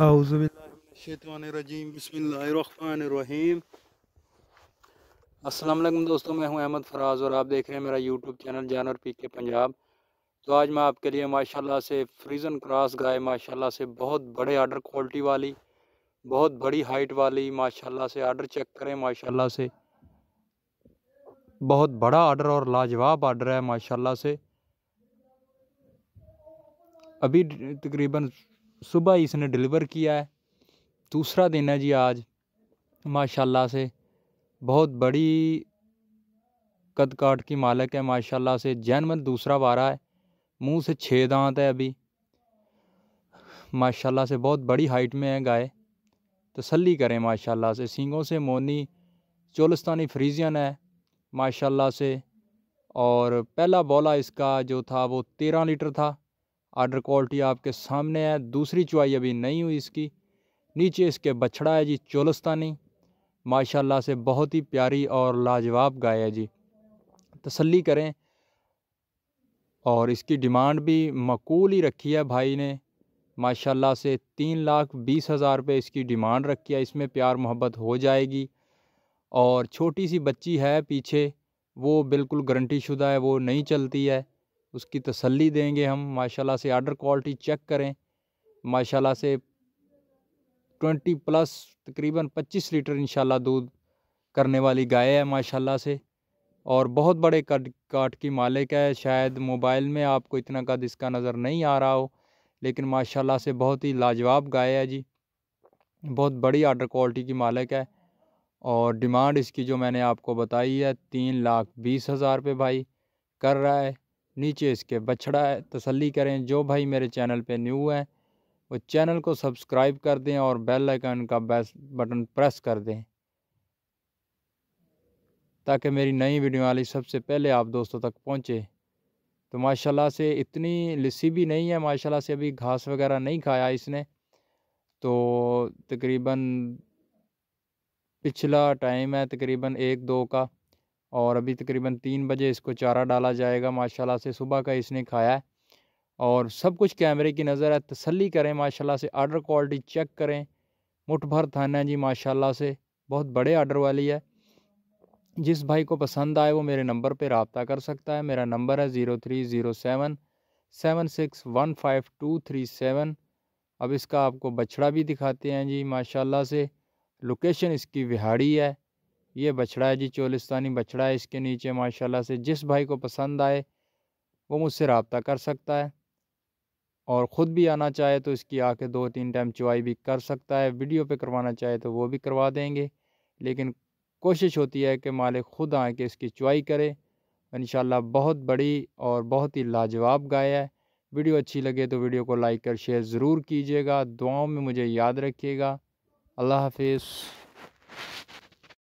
अस्सलाम वालेकुम दोस्तों मैं हूं अहमद फराज और आप देख रहे हैं मेरा यूट्यूब चैनल जानवर पी के पंजाब तो आज मैं आपके लिए माशाल्लाह से फ्रीजन क्रॉस गाय माशाल्लाह से बहुत बड़े आर्डर क्वालिटी वाली बहुत बड़ी हाइट वाली माशाल्लाह से आर्डर चेक करें माशाल्लाह से बहुत बड़ा आर्डर और लाजवाब आर्डर है माशाल्लाह से अभी तकरीबन सुबह ही इसने डिलीवर किया है दूसरा दिन है जी आज माशाल्लाह से बहुत बड़ी कद काट की मालक है माशाल्लाह से जैनमल दूसरा बारा है मुंह से छः दांत है अभी माशाल्लाह से बहुत बड़ी हाइट में है गाय तसल्ली करें माशाल्लाह से सींगों से मोनी चोलस्तानी फ्रीजियन है माशाल्लाह से और पहला बौला इसका जो था वो तेरह लीटर था आर्डर क्वालिटी आपके सामने है दूसरी चुवाई अभी नहीं हुई इसकी नीचे इसके बछड़ा है जी चोलस्तानी माशाल्लाह से बहुत ही प्यारी और लाजवाब गाय है जी तसल्ली करें और इसकी डिमांड भी मकूल ही रखी है भाई ने माशाल्लाह से तीन लाख बीस हज़ार रुपये इसकी डिमांड रखी है इसमें प्यार मोहब्बत हो जाएगी और छोटी सी बच्ची है पीछे वो बिल्कुल गारंटी शुदा है वो नहीं चलती है उसकी तसल्ली देंगे हम माशाल्लाह से आर्डर क्वालिटी चेक करें माशाल्लाह से ट्वेंटी प्लस तकरीबन पच्चीस लीटर इंशाल्लाह दूध करने वाली गाय है माशाल्लाह से और बहुत बड़े कट काट की मालिक है शायद मोबाइल में आपको इतना कद इसका नज़र नहीं आ रहा हो लेकिन माशाल्लाह से बहुत ही लाजवाब गाय है जी बहुत बड़ी आर्डर क्वालिटी की मालिक है और डिमांड इसकी जो मैंने आपको बताई है तीन लाख बीस हज़ार पे भाई कर रहा है नीचे इसके बछड़ा है तसल्ली करें जो भाई मेरे चैनल पे न्यू है वो चैनल को सब्सक्राइब कर दें और बेल आइकन का बेस बटन प्रेस कर दें ताकि मेरी नई वीडियो वाली सबसे पहले आप दोस्तों तक पहुँचे तो माशाल्लाह से इतनी लिस्सी भी नहीं है माशाल्लाह से अभी घास वगैरह नहीं खाया इसने तो तकरीबन पिछला टाइम है तकरीबन एक दो का और अभी तकरीबन तीन बजे इसको चारा डाला जाएगा माशाल्लाह से सुबह का इसने खाया है और सब कुछ कैमरे की नज़र है तसल्ली करें माशाल्लाह से आर्डर क्वालिटी चेक करें मुठ भर थाना जी माशाल्लाह से बहुत बड़े आर्डर वाली है जिस भाई को पसंद आए वो मेरे नंबर पर रबता कर सकता है मेरा नंबर है zero three zero seven seven six one five two three seven अब इसका आपको बछड़ा भी दिखाते हैं जी माशाला से लोकेशन इसकी विहाड़ी है ये बछड़ा है जी चोलिस्तानी बछड़ा है इसके नीचे माशाल्लाह से जिस भाई को पसंद आए वो मुझसे रबता कर सकता है और ख़ुद भी आना चाहे तो इसकी आके दो तीन टाइम चुवाई भी कर सकता है वीडियो पे करवाना चाहे तो वो भी करवा देंगे लेकिन कोशिश होती है कि मालिक ख़ुद आए कि इसकी चुवाई करे इन बहुत बड़ी और बहुत ही लाजवाब गाय है वीडियो अच्छी लगे तो वीडियो को लाइक और शेयर ज़रूर कीजिएगा दुआओं में मुझे याद रखिएगा अल्लाह हाफिज़